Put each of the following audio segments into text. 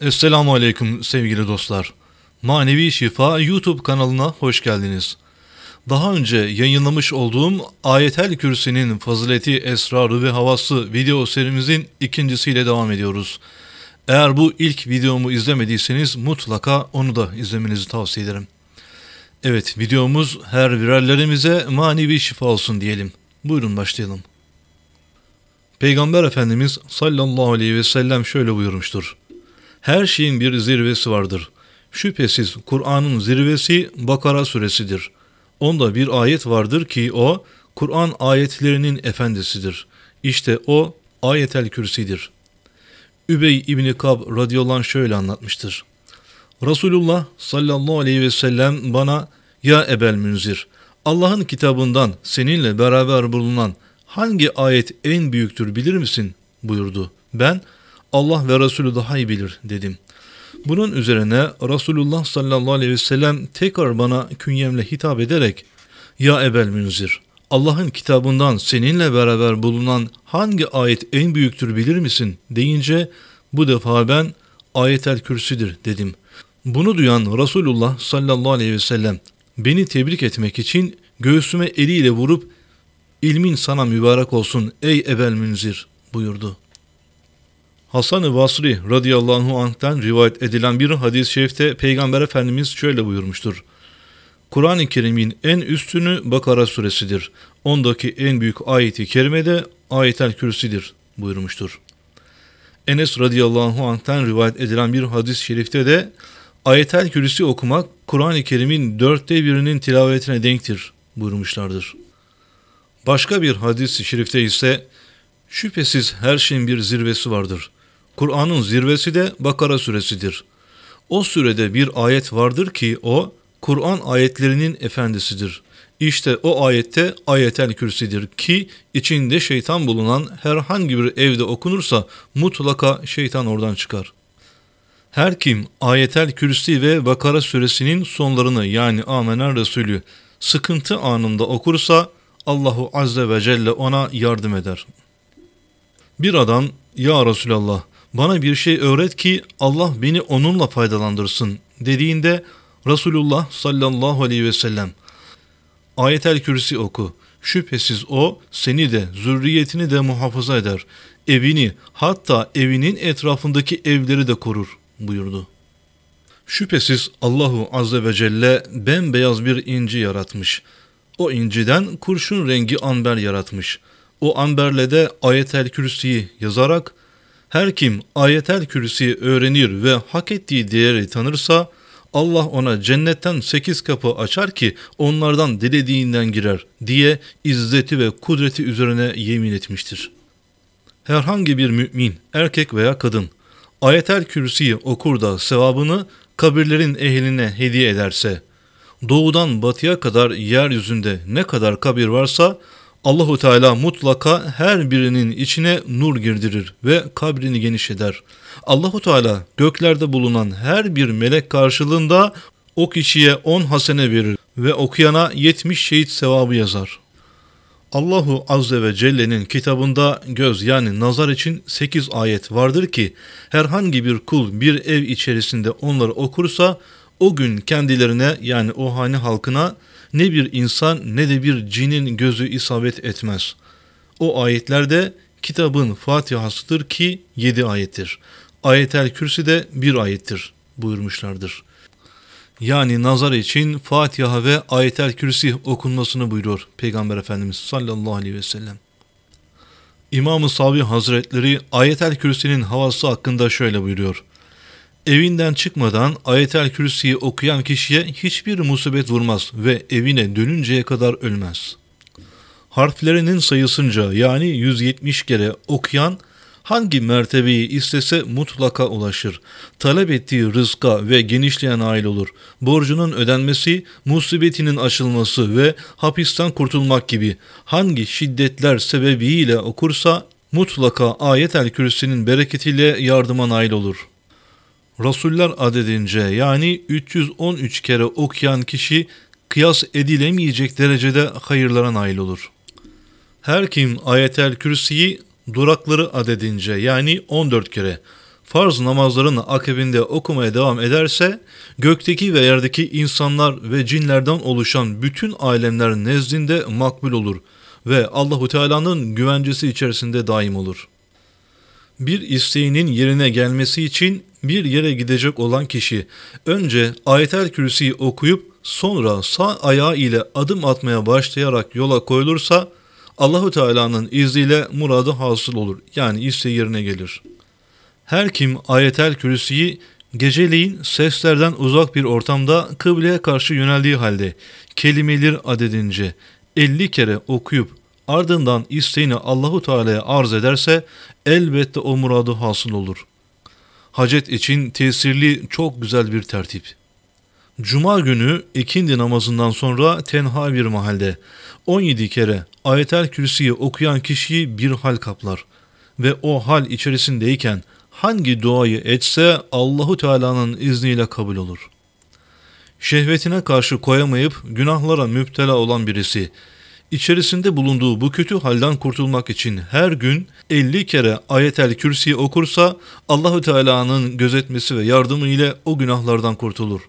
Esselamu Aleyküm sevgili dostlar. Manevi Şifa YouTube kanalına hoş geldiniz. Daha önce yayınlamış olduğum Ayetel Kürsi'nin Fazileti, Esrarı ve Havası video serimizin ikincisiyle devam ediyoruz. Eğer bu ilk videomu izlemediyseniz mutlaka onu da izlemenizi tavsiye ederim. Evet videomuz her virallerimize manevi şifa olsun diyelim. Buyurun başlayalım. Peygamber Efendimiz sallallahu aleyhi ve sellem şöyle buyurmuştur. Her şeyin bir zirvesi vardır. Şüphesiz Kur'an'ın zirvesi Bakara suresidir. Onda bir ayet vardır ki o Kur'an ayetlerinin efendisidir. İşte o ayetel kürsidir. Übey İbni Kab radıyallahu anh şöyle anlatmıştır. Resulullah sallallahu aleyhi ve sellem bana ya Ebel Münzir Allah'ın kitabından seninle beraber bulunan hangi ayet en büyüktür bilir misin buyurdu. Ben Allah ve Resulü daha iyi bilir dedim. Bunun üzerine Resulullah sallallahu aleyhi ve sellem tekrar bana künyemle hitap ederek Ya Ebel Münzir Allah'ın kitabından seninle beraber bulunan hangi ayet en büyüktür bilir misin deyince bu defa ben ayetel kürsüdür dedim. Bunu duyan Resulullah sallallahu aleyhi ve sellem beni tebrik etmek için göğsüme eliyle vurup ilmin sana mübarek olsun ey Ebel Münzir buyurdu.'' Hasan-ı Basri radıyallahu anh'ten rivayet edilen bir hadis-i şerifte Peygamber Efendimiz şöyle buyurmuştur. Kur'an-ı Kerim'in en üstünü Bakara suresidir. Ondaki en büyük ayeti kerime de ayetel kürsidir buyurmuştur. Enes radıyallahu anh'ten rivayet edilen bir hadis-i şerifte de ayetel kürsi okumak Kur'an-ı Kerim'in dörtte birinin tilavetine denktir buyurmuşlardır. Başka bir hadis-i şerifte ise şüphesiz her şeyin bir zirvesi vardır.'' Kur'an'ın zirvesi de Bakara suresidir. O sürede bir ayet vardır ki o Kur'an ayetlerinin efendisidir. İşte o ayette ayetel kürsidir ki içinde şeytan bulunan herhangi bir evde okunursa mutlaka şeytan oradan çıkar. Her kim ayetel kürsi ve Bakara suresinin sonlarını yani Amener Resulü sıkıntı anında okursa Allahu Azze ve Celle ona yardım eder. Bir adam ya Resulallah bana bir şey öğret ki Allah beni onunla faydalandırsın dediğinde Resulullah sallallahu aleyhi ve sellem Ayet-el Kürsi oku. Şüphesiz o seni de zürriyetini de muhafaza eder. Evini hatta evinin etrafındaki evleri de korur buyurdu. Şüphesiz Allahu Azze ve Celle bembeyaz bir inci yaratmış. O inciden kurşun rengi amber yaratmış. O amberle de ayetel kürsiyi yazarak her kim ayetel kürsiyi öğrenir ve hak ettiği değeri tanırsa Allah ona cennetten sekiz kapı açar ki onlardan dilediğinden girer diye izzeti ve kudreti üzerine yemin etmiştir. Herhangi bir mümin, erkek veya kadın, ayetel kürsiyi okur da sevabını kabirlerin ehline hediye ederse, doğudan batıya kadar yeryüzünde ne kadar kabir varsa Allahu Teala mutlaka her birinin içine nur girdirir ve kabrini geniş eder. Allahu Teala göklerde bulunan her bir melek karşılığında o kişiye 10 hasene verir ve okuyana 70 şehit sevabı yazar. Allahu Azze ve Celle'nin kitabında göz yani nazar için 8 ayet vardır ki herhangi bir kul bir ev içerisinde onları okursa o gün kendilerine yani o hane halkına ne bir insan ne de bir cinin gözü isabet etmez. O ayetlerde kitabın Fatihasıdır ki yedi ayettir. Ayetel Kürsi de bir ayettir buyurmuşlardır. Yani nazar için Fatiha ve Ayetel Kürsi okunmasını buyuruyor Peygamber Efendimiz sallallahu aleyhi ve sellem. İmam-ı Sabi Hazretleri Ayetel Kürsi'nin havası hakkında şöyle buyuruyor. Evinden çıkmadan ayetel kürsüyü okuyan kişiye hiçbir musibet vurmaz ve evine dönünceye kadar ölmez. Harflerinin sayısınca yani 170 kere okuyan hangi mertebeyi istese mutlaka ulaşır. Talep ettiği rızka ve genişleyen aile olur. Borcunun ödenmesi, musibetinin açılması ve hapisten kurtulmak gibi hangi şiddetler sebebiyle okursa mutlaka ayet el kürsünün bereketiyle yardıma nail olur.'' rasuller adedince yani 313 kere okuyan kişi kıyas edilemeyecek derecede hayırlara nail olur. Her kim ayetel kürsiyi durakları adedince yani 14 kere farz namazların akabinde okumaya devam ederse gökteki ve yerdeki insanlar ve cinlerden oluşan bütün alemler nezdinde makbul olur ve Allahu Teala'nın güvencesi içerisinde daim olur.'' bir isteğinin yerine gelmesi için bir yere gidecek olan kişi önce ayetel kürsiyi okuyup sonra sağ ayağı ile adım atmaya başlayarak yola koyulursa Allahu Teala'nın izniyle muradı hasıl olur. Yani isteği yerine gelir. Her kim ayetel kürsiyi geceleyin seslerden uzak bir ortamda kıbleye karşı yöneldiği halde kelimeler adedince 50 kere okuyup ardından isteğini Allahu Teala'ya arz ederse elbette o muradı hasıl olur. Hacet için tesirli çok güzel bir tertip. Cuma günü ikindi namazından sonra tenha bir mahalde 17 kere ayetel kürsiyi okuyan kişiyi bir hal kaplar ve o hal içerisindeyken hangi duayı etse Allahu Teala'nın izniyle kabul olur. Şehvetine karşı koyamayıp günahlara müptela olan birisi İçerisinde bulunduğu bu kötü halden kurtulmak için her gün 50 kere ayetel kürsi okursa Allahü Teala'nın gözetmesi ve yardımı ile o günahlardan kurtulur.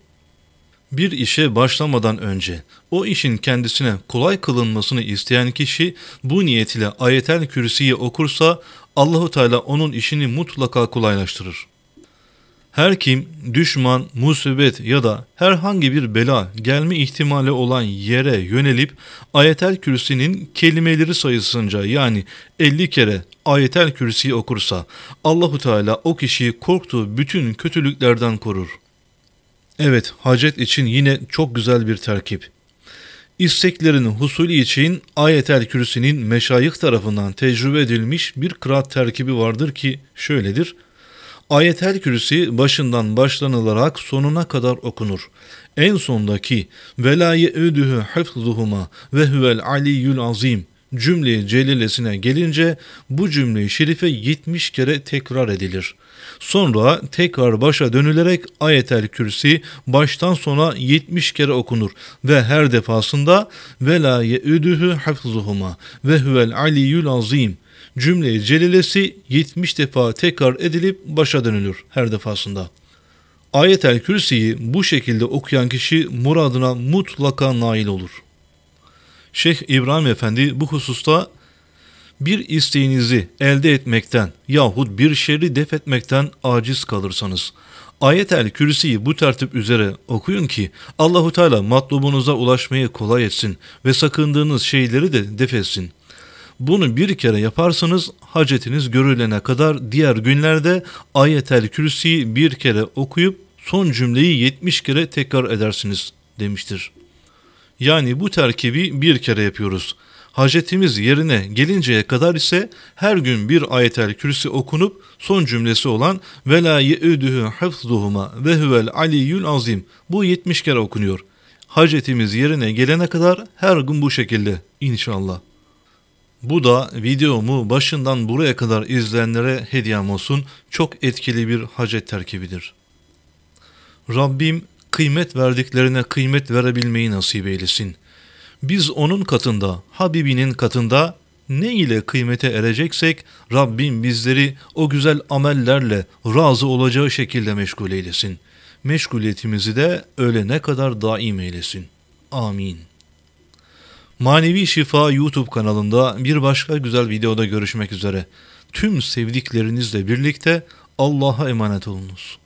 Bir işe başlamadan önce o işin kendisine kolay kılınmasını isteyen kişi bu niyet ile ayetel kürsiyi okursa Allahu Teala onun işini mutlaka kolaylaştırır. Her kim düşman, musibet ya da herhangi bir bela gelme ihtimali olan yere yönelip ayetel kürsinin kelimeleri sayısınca yani 50 kere ayetel kürsiyi okursa Allahu Teala o kişiyi korktuğu bütün kötülüklerden korur. Evet, hacet için yine çok güzel bir terkip. İsteklerin husulü için ayetel kürsinin meşayık tarafından tecrübe edilmiş bir kıraat terkibi vardır ki şöyledir. Ayetel Kürsi başından başlanılarak sonuna kadar okunur. En sondaki ve la ye'üdühü hıfzuhuma ve huvel aliyyül azim cümle celilesine gelince bu cümle-i şerife 70 kere tekrar edilir. Sonra tekrar başa dönülerek ayetel kürsi baştan sona 70 kere okunur ve her defasında ve la ye'üdühü ve huvel aliyyül azim.'' cümle celilesi 70 defa tekrar edilip başa dönülür her defasında. Ayet-el Kürsi'yi bu şekilde okuyan kişi muradına mutlaka nail olur. Şeyh İbrahim Efendi bu hususta bir isteğinizi elde etmekten yahut bir şerri def etmekten aciz kalırsanız Ayet-el Kürsi'yi bu tertip üzere okuyun ki Allahu Teala matlubunuza ulaşmayı kolay etsin ve sakındığınız şeyleri de def etsin. Bunu bir kere yaparsanız hacetiniz görülene kadar diğer günlerde ayetel kürsiyi bir kere okuyup son cümleyi 70 kere tekrar edersiniz demiştir. Yani bu terkibi bir kere yapıyoruz. Hacetimiz yerine gelinceye kadar ise her gün bir ayetel kürsi okunup son cümlesi olan ve la yeüdühü hıfzuhuma ve huvel azim bu 70 kere okunuyor. Hacetimiz yerine gelene kadar her gün bu şekilde inşallah. Bu da videomu başından buraya kadar izleyenlere hediyem olsun çok etkili bir hacet terkibidir. Rabbim kıymet verdiklerine kıymet verebilmeyi nasip eylesin. Biz onun katında, Habibinin katında ne ile kıymete ereceksek Rabbim bizleri o güzel amellerle razı olacağı şekilde meşgul eylesin. Meşguliyetimizi de öyle ne kadar daim eylesin. Amin. Manevi Şifa YouTube kanalında bir başka güzel videoda görüşmek üzere. Tüm sevdiklerinizle birlikte Allah'a emanet olunuz.